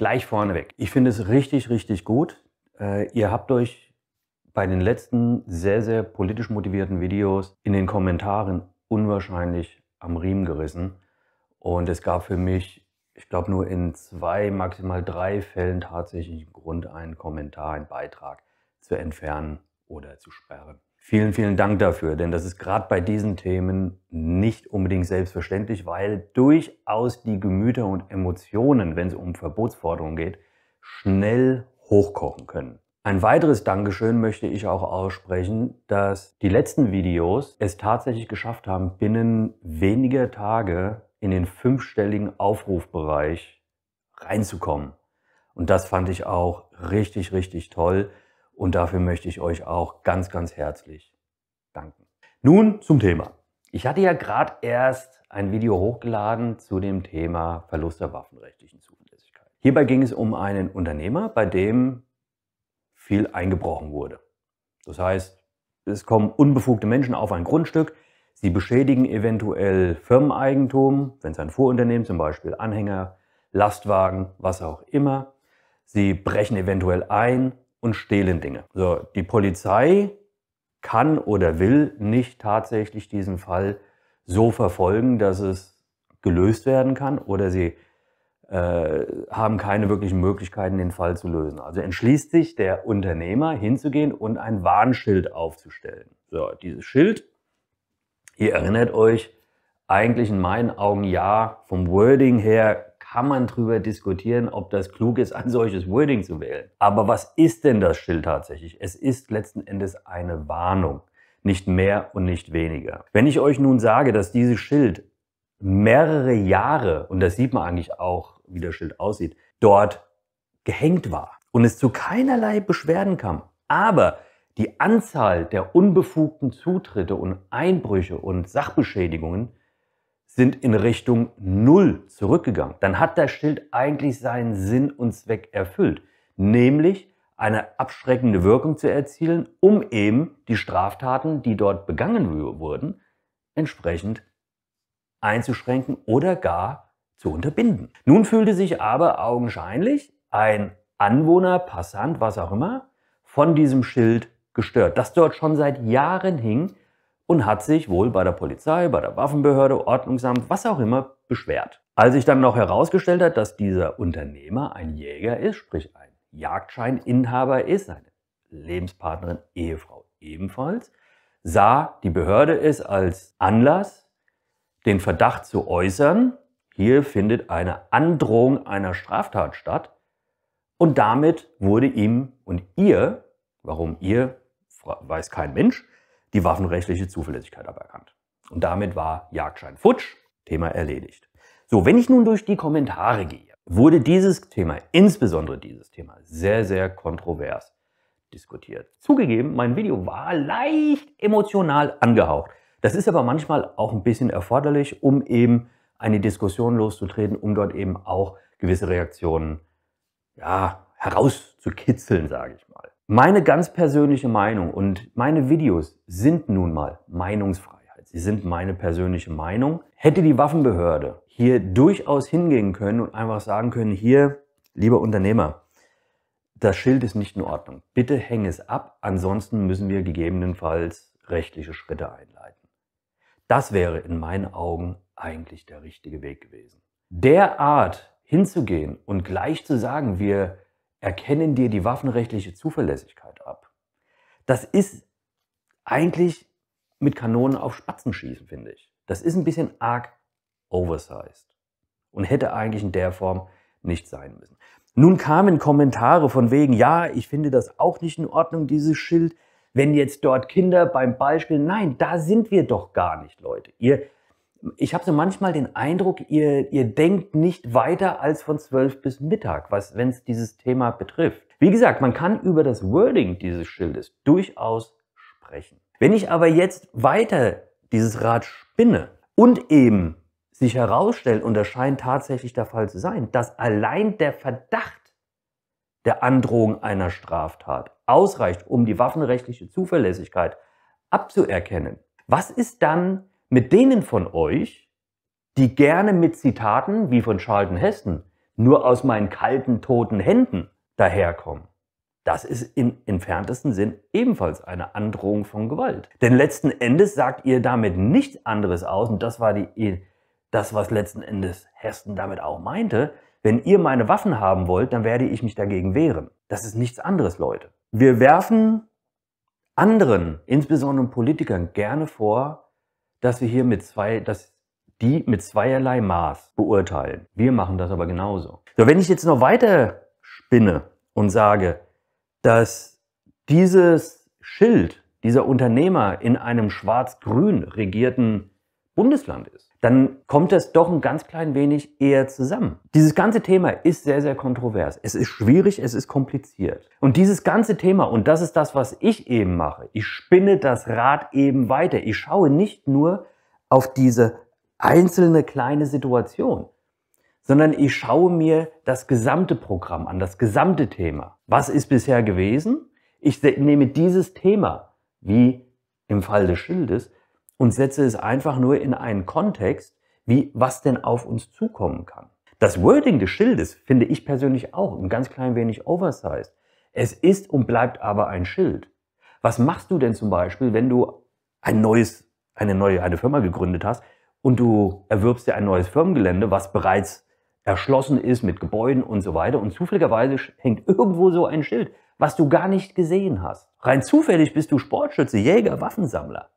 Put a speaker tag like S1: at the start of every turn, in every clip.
S1: Gleich vorneweg. Ich finde es richtig, richtig gut. Äh, ihr habt euch bei den letzten sehr, sehr politisch motivierten Videos in den Kommentaren unwahrscheinlich am Riemen gerissen. Und es gab für mich, ich glaube, nur in zwei, maximal drei Fällen tatsächlich einen Grund, einen Kommentar, einen Beitrag zu entfernen oder zu sperren. Vielen, vielen Dank dafür, denn das ist gerade bei diesen Themen nicht unbedingt selbstverständlich, weil durchaus die Gemüter und Emotionen, wenn es um Verbotsforderungen geht, schnell hochkochen können. Ein weiteres Dankeschön möchte ich auch aussprechen, dass die letzten Videos es tatsächlich geschafft haben, binnen weniger Tage in den fünfstelligen Aufrufbereich reinzukommen. Und das fand ich auch richtig, richtig toll. Und dafür möchte ich euch auch ganz, ganz herzlich danken. Nun zum Thema. Ich hatte ja gerade erst ein Video hochgeladen zu dem Thema Verlust der waffenrechtlichen Zuverlässigkeit. Hierbei ging es um einen Unternehmer, bei dem viel eingebrochen wurde. Das heißt, es kommen unbefugte Menschen auf ein Grundstück, sie beschädigen eventuell Firmeneigentum, wenn es ein Vorunternehmen, zum Beispiel Anhänger, Lastwagen, was auch immer. Sie brechen eventuell ein, und stehlen Dinge. So, die Polizei kann oder will nicht tatsächlich diesen Fall so verfolgen, dass es gelöst werden kann oder sie äh, haben keine wirklichen Möglichkeiten, den Fall zu lösen. Also entschließt sich der Unternehmer hinzugehen und ein Warnschild aufzustellen. So, dieses Schild, ihr erinnert euch, eigentlich in meinen Augen ja, vom Wording her kann man darüber diskutieren, ob das klug ist, ein solches Wording zu wählen. Aber was ist denn das Schild tatsächlich? Es ist letzten Endes eine Warnung. Nicht mehr und nicht weniger. Wenn ich euch nun sage, dass dieses Schild mehrere Jahre, und das sieht man eigentlich auch, wie das Schild aussieht, dort gehängt war und es zu keinerlei Beschwerden kam. Aber die Anzahl der unbefugten Zutritte und Einbrüche und Sachbeschädigungen sind in Richtung Null zurückgegangen, dann hat das Schild eigentlich seinen Sinn und Zweck erfüllt, nämlich eine abschreckende Wirkung zu erzielen, um eben die Straftaten, die dort begangen wurden, entsprechend einzuschränken oder gar zu unterbinden. Nun fühlte sich aber augenscheinlich ein Anwohner, Passant, was auch immer, von diesem Schild gestört, das dort schon seit Jahren hing, und hat sich wohl bei der Polizei, bei der Waffenbehörde, Ordnungsamt, was auch immer beschwert. Als sich dann noch herausgestellt hat, dass dieser Unternehmer ein Jäger ist, sprich ein Jagdscheininhaber ist, seine Lebenspartnerin, Ehefrau ebenfalls, sah die Behörde es als Anlass, den Verdacht zu äußern, hier findet eine Androhung einer Straftat statt und damit wurde ihm und ihr, warum ihr, weiß kein Mensch, die waffenrechtliche Zuverlässigkeit aberkannt. Und damit war Jagdschein futsch, Thema erledigt. So, wenn ich nun durch die Kommentare gehe, wurde dieses Thema, insbesondere dieses Thema, sehr, sehr kontrovers diskutiert. Zugegeben, mein Video war leicht emotional angehaucht. Das ist aber manchmal auch ein bisschen erforderlich, um eben eine Diskussion loszutreten, um dort eben auch gewisse Reaktionen ja, herauszukitzeln, sage ich mal. Meine ganz persönliche Meinung und meine Videos sind nun mal Meinungsfreiheit. Sie sind meine persönliche Meinung. Hätte die Waffenbehörde hier durchaus hingehen können und einfach sagen können, hier, lieber Unternehmer, das Schild ist nicht in Ordnung. Bitte häng es ab, ansonsten müssen wir gegebenenfalls rechtliche Schritte einleiten. Das wäre in meinen Augen eigentlich der richtige Weg gewesen. Derart hinzugehen und gleich zu sagen, wir erkennen dir die waffenrechtliche Zuverlässigkeit ab. Das ist eigentlich mit Kanonen auf Spatzen schießen, finde ich. Das ist ein bisschen arg oversized und hätte eigentlich in der Form nicht sein müssen. Nun kamen Kommentare von wegen, ja, ich finde das auch nicht in Ordnung, dieses Schild, wenn jetzt dort Kinder beim Ball spielen. Nein, da sind wir doch gar nicht, Leute. Ihr ich habe so manchmal den Eindruck, ihr, ihr denkt nicht weiter als von 12 bis Mittag, wenn es dieses Thema betrifft. Wie gesagt, man kann über das Wording dieses Schildes durchaus sprechen. Wenn ich aber jetzt weiter dieses Rad spinne und eben sich herausstellt, und das scheint tatsächlich der Fall zu sein, dass allein der Verdacht der Androhung einer Straftat ausreicht, um die waffenrechtliche Zuverlässigkeit abzuerkennen, was ist dann mit denen von euch, die gerne mit Zitaten wie von Charlton Heston nur aus meinen kalten, toten Händen daherkommen. Das ist im entferntesten Sinn ebenfalls eine Androhung von Gewalt. Denn letzten Endes sagt ihr damit nichts anderes aus, und das war die, das, was letzten Endes Heston damit auch meinte, wenn ihr meine Waffen haben wollt, dann werde ich mich dagegen wehren. Das ist nichts anderes, Leute. Wir werfen anderen, insbesondere Politikern, gerne vor, dass wir hier mit zwei, dass die mit zweierlei Maß beurteilen. Wir machen das aber genauso. So, wenn ich jetzt noch weiter spinne und sage, dass dieses Schild dieser Unternehmer in einem schwarz-grün regierten Bundesland ist, dann kommt das doch ein ganz klein wenig eher zusammen. Dieses ganze Thema ist sehr, sehr kontrovers. Es ist schwierig, es ist kompliziert. Und dieses ganze Thema, und das ist das, was ich eben mache, ich spinne das Rad eben weiter. Ich schaue nicht nur auf diese einzelne kleine Situation, sondern ich schaue mir das gesamte Programm an, das gesamte Thema. Was ist bisher gewesen? Ich nehme dieses Thema, wie im Fall des Schildes, und setze es einfach nur in einen Kontext, wie was denn auf uns zukommen kann. Das Wording des Schildes finde ich persönlich auch ein ganz klein wenig oversized. Es ist und bleibt aber ein Schild. Was machst du denn zum Beispiel, wenn du ein neues, eine neue, eine Firma gegründet hast und du erwirbst dir ein neues Firmengelände, was bereits erschlossen ist mit Gebäuden und so weiter und zufälligerweise hängt irgendwo so ein Schild, was du gar nicht gesehen hast. Rein zufällig bist du Sportschütze, Jäger, Waffensammler.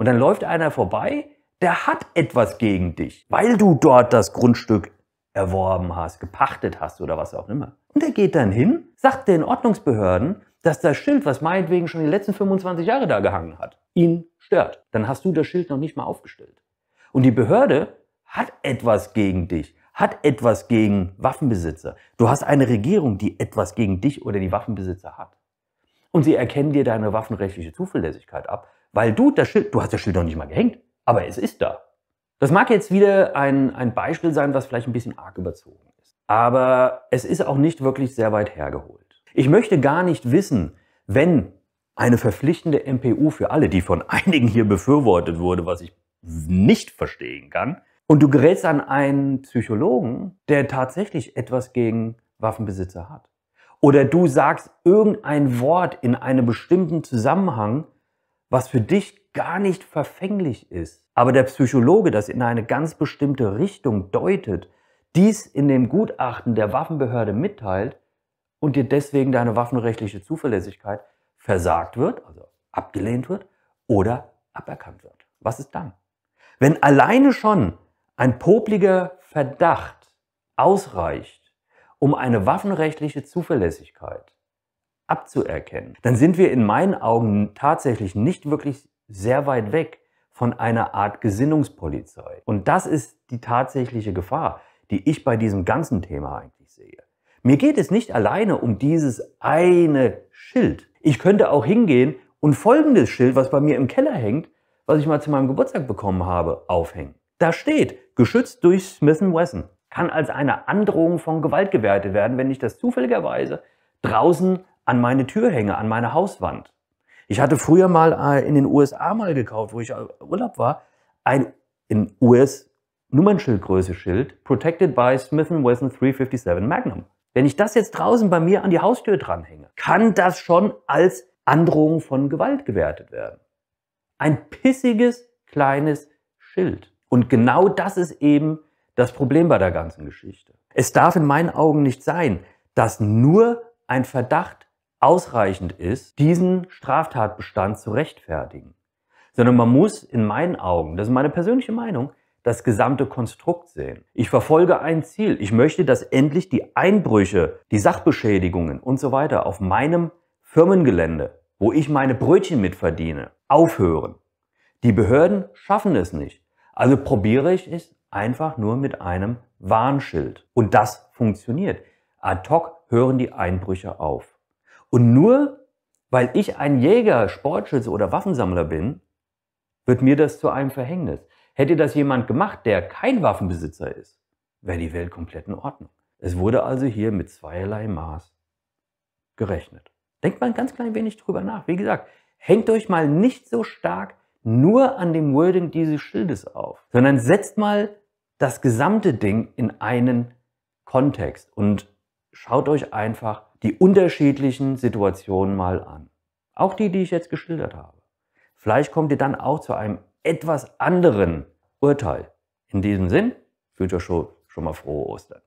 S1: Und dann läuft einer vorbei, der hat etwas gegen dich, weil du dort das Grundstück erworben hast, gepachtet hast oder was auch immer. Und er geht dann hin, sagt den Ordnungsbehörden, dass das Schild, was meinetwegen schon die letzten 25 Jahre da gehangen hat, ihn stört. Dann hast du das Schild noch nicht mal aufgestellt. Und die Behörde hat etwas gegen dich, hat etwas gegen Waffenbesitzer. Du hast eine Regierung, die etwas gegen dich oder die Waffenbesitzer hat. Und sie erkennen dir deine waffenrechtliche Zuverlässigkeit ab, weil du das Schild, du hast das Schild noch nicht mal gehängt, aber es ist da. Das mag jetzt wieder ein, ein Beispiel sein, was vielleicht ein bisschen arg überzogen ist. Aber es ist auch nicht wirklich sehr weit hergeholt. Ich möchte gar nicht wissen, wenn eine verpflichtende MPU für alle, die von einigen hier befürwortet wurde, was ich nicht verstehen kann, und du gerätst an einen Psychologen, der tatsächlich etwas gegen Waffenbesitzer hat. Oder du sagst irgendein Wort in einem bestimmten Zusammenhang, was für dich gar nicht verfänglich ist. Aber der Psychologe das in eine ganz bestimmte Richtung deutet, dies in dem Gutachten der Waffenbehörde mitteilt und dir deswegen deine waffenrechtliche Zuverlässigkeit versagt wird, also abgelehnt wird oder aberkannt wird. Was ist dann? Wenn alleine schon ein popliger Verdacht ausreicht, um eine waffenrechtliche Zuverlässigkeit abzuerkennen, dann sind wir in meinen Augen tatsächlich nicht wirklich sehr weit weg von einer Art Gesinnungspolizei. Und das ist die tatsächliche Gefahr, die ich bei diesem ganzen Thema eigentlich sehe. Mir geht es nicht alleine um dieses eine Schild. Ich könnte auch hingehen und folgendes Schild, was bei mir im Keller hängt, was ich mal zu meinem Geburtstag bekommen habe, aufhängen. Da steht, geschützt durch Smith Wesson, kann als eine Androhung von Gewalt gewertet werden, wenn ich das zufälligerweise draußen an meine Tür hänge, an meine Hauswand. Ich hatte früher mal äh, in den USA mal gekauft, wo ich äh, Urlaub war, ein in US Nummernschildgröße Schild, protected by Smith Wesson 357 Magnum. Wenn ich das jetzt draußen bei mir an die Haustür dranhänge, kann das schon als Androhung von Gewalt gewertet werden. Ein pissiges kleines Schild. Und genau das ist eben das Problem bei der ganzen Geschichte. Es darf in meinen Augen nicht sein, dass nur ein Verdacht ausreichend ist, diesen Straftatbestand zu rechtfertigen, sondern man muss in meinen Augen, das ist meine persönliche Meinung, das gesamte Konstrukt sehen. Ich verfolge ein Ziel. Ich möchte, dass endlich die Einbrüche, die Sachbeschädigungen und so weiter auf meinem Firmengelände, wo ich meine Brötchen mitverdiene, aufhören. Die Behörden schaffen es nicht. Also probiere ich es einfach nur mit einem Warnschild. Und das funktioniert. Ad hoc hören die Einbrüche auf. Und nur weil ich ein Jäger, Sportschütze oder Waffensammler bin, wird mir das zu einem Verhängnis. Hätte das jemand gemacht, der kein Waffenbesitzer ist, wäre die Welt komplett in Ordnung. Es wurde also hier mit zweierlei Maß gerechnet. Denkt mal ein ganz klein wenig drüber nach. Wie gesagt, hängt euch mal nicht so stark nur an dem Wording dieses Schildes auf, sondern setzt mal das gesamte Ding in einen Kontext und schaut euch einfach die unterschiedlichen Situationen mal an. Auch die, die ich jetzt geschildert habe. Vielleicht kommt ihr dann auch zu einem etwas anderen Urteil. In diesem Sinn, ich wünsche euch schon, schon mal frohe Ostern.